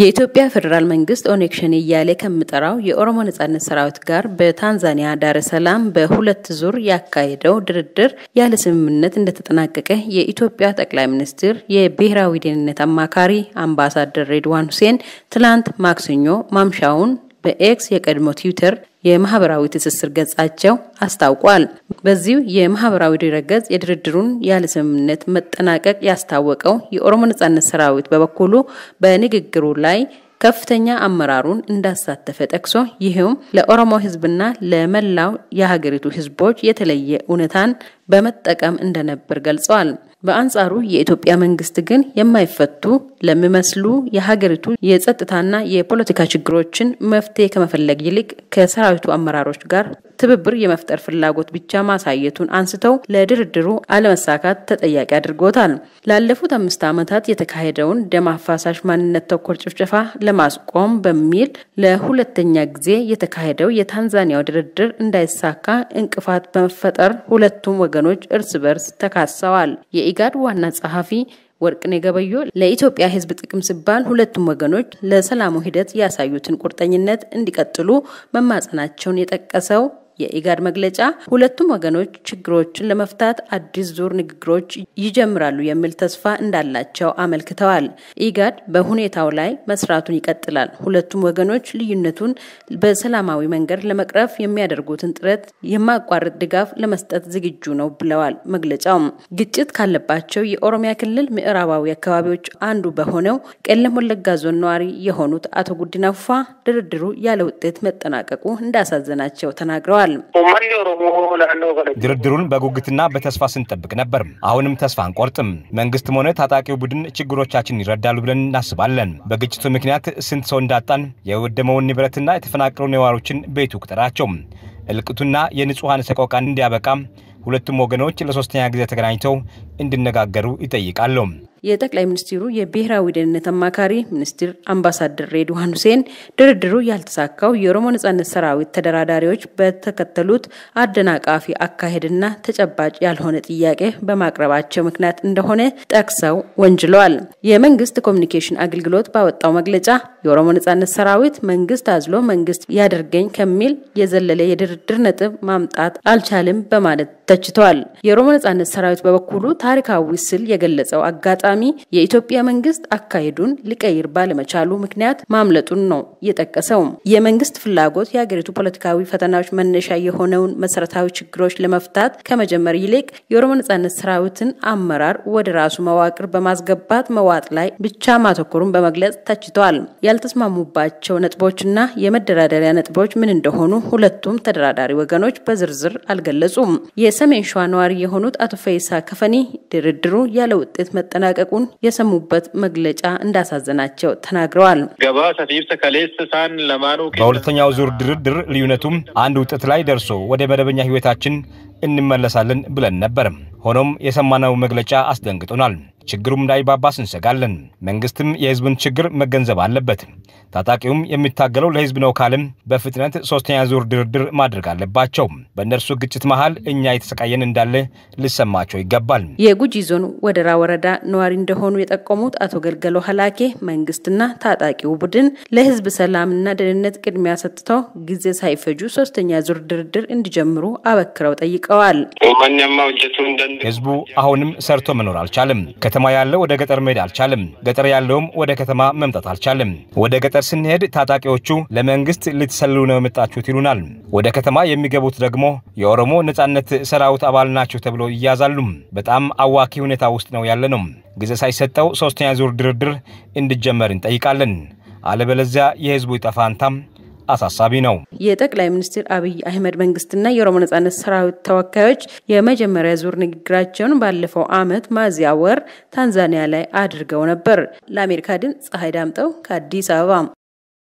የኢትዮጵያ ፌዴራል መንግስት ኦነግ ሸኔ እያለ ከምጠራው የኦሮሞ ነጻነት ሰራዊት ጋር በታንዛኒያ ዳረ ሰላም በሁለት ዙር ያካሄደው ድርድር ያለ ስምምነት እንደተጠናቀቀ የኢትዮጵያ ጠቅላይ ሚኒስትር የብሔራዊ ደህንነት አማካሪ አምባሳደር ሬድዋን ሁሴን ትላንት ማክሰኞ ማምሻውን በኤክስ የቀድሞ ትዊተር የማህበራዊ ትስስር ገጻቸው አስታውቋል። በዚሁ የማህበራዊ ድረገጽ የድርድሩን ያለ ስምምነት መጠናቀቅ ያስታወቀው የኦሮሞ ነጻነት ሰራዊት በበኩሉ በንግግሩ ላይ ከፍተኛ አመራሩን እንዳሳተፈ ጠቅሶ ይህም ለኦሮሞ ህዝብና ለመላው የሀገሪቱ ህዝቦች የተለየ እውነታን በመጠቀም እንደነበር ገልጸዋል። በአንጻሩ የኢትዮጵያ መንግስት ግን የማይፈቱ ለሚመስሉ የሀገሪቱ የጸጥታና የፖለቲካ ችግሮችን መፍትሄ ከመፈለግ ይልቅ ከሰራዊቱ አመራሮች ጋር ትብብር የመፍጠር ፍላጎት ብቻ ማሳየቱን አንስተው ለድርድሩ አለመሳካት ተጠያቂ አድርጎታል። ላለፉት አምስት ዓመታት የተካሄደውን ደም አፋሳሽ ማንነት ተኮር ጭፍጨፋ ለማስቆም በሚል ለሁለተኛ ጊዜ የተካሄደው የታንዛኒያው ድርድር እንዳይሳካ እንቅፋት በመፈጠር ሁለቱም ወገኖች እርስ በርስ ተካሰዋል። የኢጋድ ዋና ጸሐፊ ወርቅኔ ገበዮ ለኢትዮጵያ ሕዝብ ጥቅም ሲባል ሁለቱም ወገኖች ለሰላሙ ሂደት ያሳዩትን ቁርጠኝነት እንዲቀጥሉ መማጸናቸውን የጠቀሰው የኢጋድ መግለጫ ሁለቱም ወገኖች ችግሮችን ለመፍታት አዲስ ዙር ንግግሮች ይጀምራሉ የሚል ተስፋ እንዳላቸው አመልክተዋል። ኢጋድ በሁኔታው ላይ መስራቱን ይቀጥላል። ሁለቱም ወገኖች ልዩነቱን በሰላማዊ መንገድ ለመቅረፍ የሚያደርጉትን ጥረት የማቋረጥ ድጋፍ ለመስጠት ዝግጁ ነው ብለዋል። መግለጫውም ግጭት ካለባቸው የኦሮሚያ ክልል ምዕራባዊ አካባቢዎች አንዱ በሆነው ቄለም ወለጋ ዞን ነዋሪ የሆኑት አቶ ጉዲና ፉፋ ድርድሩ ያለ ውጤት መጠናቀቁ እንዳሳዘናቸው ተናግረዋል። ተናግረዋል። ድርድሩን በጉጉትና በተስፋ ስንጠብቅ ነበር። አሁንም ተስፋ አንቆርጥም። መንግስትም ሆነ ታጣቂው ቡድን ችግሮቻችን ይረዳሉ ብለን እናስባለን። በግጭቱ ምክንያት ስንት ሰው እንዳጣን የወደመውን ንብረትና የተፈናቀሉ ነዋሪዎችን ቤቱ ቁጠራቸው እልቅቱና የንጹሐን ሰቆቃን እንዲያበቃ ሁለቱም ወገኖች ለሶስተኛ ጊዜ ተገናኝተው እንዲነጋገሩ ይጠይቃሉ። የጠቅላይ ሚኒስትሩ የብሔራዊ ደህንነት አማካሪ ሚኒስትር አምባሳደር ሬድዋን ሁሴን ድርድሩ ያልተሳካው የኦሮሞ ነጻነት ሰራዊት ተደራዳሪዎች በተከተሉት አደናቃፊ አካሄድና ተጨባጭ ያልሆነ ጥያቄ በማቅረባቸው ምክንያት እንደሆነ ጠቅሰው ወንጅለዋል። የመንግስት ኮሚኒኬሽን አገልግሎት ባወጣው መግለጫ የኦሮሞ ነጻነት ሰራዊት መንግስት አዝሎ መንግስት ያደርገኝ ከሚል የዘለለ የድርድር ነጥብ ማምጣት አልቻልም በማለት ተችተዋል። የኦሮሞ ነጻነት ሰራዊት በበኩሉ ታሪካዊ ስል የገለጸው አጋጣሚ ተፈጻሚ የኢትዮጵያ መንግስት አካሄዱን ሊቀይር ባለመቻሉ ምክንያት ማምለጡን ነው የጠቀሰው። የመንግስት ፍላጎት የሀገሪቱ ፖለቲካዊ ፈተናዎች መነሻ የሆነውን መሰረታዊ ችግሮች ለመፍታት ከመጀመር ይልቅ የኦሮሞ ነጻነት ሰራዊትን አመራር ወደ ራሱ መዋቅር በማስገባት መዋጥ ላይ ብቻ ማተኮሩን በመግለጽ ተችተዋል። ያልተስማሙባቸው ነጥቦችና የመደራደሪያ ነጥቦች ምን እንደሆኑ ሁለቱም ተደራዳሪ ወገኖች በዝርዝር አልገለጹም። የሰሜን ሸዋ ነዋሪ የሆኑት አቶ ፈይሳ ከፈኒ ድርድሩ ያለ ውጤት መጠናቀቅ መታጠቁን የሰሙበት መግለጫ እንዳሳዘናቸው ተናግረዋል። በሁለተኛው ዙር ድርድር ልዩነቱም አንድ ውጤት ላይ ደርሶ ወደ መደበኛ ህይወታችን እንመለሳለን ብለን ነበር። ሆኖም የሰማነው መግለጫ አስደንግጦናል። ችግሩም እንዳይባባስ እንሰጋለን። መንግስትም የህዝብን ችግር መገንዘብ አለበት። ታጣቂውም የሚታገለው ለህዝብ ነው ካልም በፍጥነት ሶስተኛ ዙር ድርድር ማድረግ አለባቸው። በእነርሱ ግጭት መሃል እኛ የተሰቃየን እንዳለ ልሰማቸው ይገባል። የጉጂ ዞን ወደራ ወረዳ ነዋሪ እንደሆኑ የጠቆሙት አቶ ገልገሎ ሀላኬ መንግስትና ታጣቂው ቡድን ለህዝብ ሰላምና ደህንነት ቅድሚያ ሰጥተው ጊዜ ሳይፈጁ ሶስተኛ ዙር ድርድር እንዲጀምሩ አበክረው ጠይቀዋል። ህዝቡ አሁንም ሰርቶ መኖር አልቻለም። ከተማ ያለው ወደ ገጠር መሄድ አልቻለም። ገጠር ያለውም ወደ ከተማ መምጣት አልቻለም። ወደ ገጠር ስንሄድ ታጣቂዎቹ ለመንግስት ልትሰልሉ ነው የመጣችሁት ይሉናል። ወደ ከተማ የሚገቡት ደግሞ የኦሮሞ ነጻነት ሰራዊት አባል ናቸው ተብሎ ይያዛሉ። በጣም አዋኪ ሁኔታ ውስጥ ነው ያለ ነው። ጊዜ ሳይሰጠው ሶስተኛ ዙር ድርድር እንዲጀመር እንጠይቃለን። አለበለዚያ የህዝቡ ይጠፋ አሳሳቢ ነው። የጠቅላይ ሚኒስትር አብይ አህመድ መንግስትና የኦሮሞ ነጻነት ሰራዊት ተወካዮች የመጀመሪያ ዙር ንግግራቸውን ባለፈው አመት ሚያዝያ ወር ታንዛኒያ ላይ አድርገው ነበር። ለአሜሪካ ድምፅ ፀሐይ ዳምጠው ከአዲስ አበባ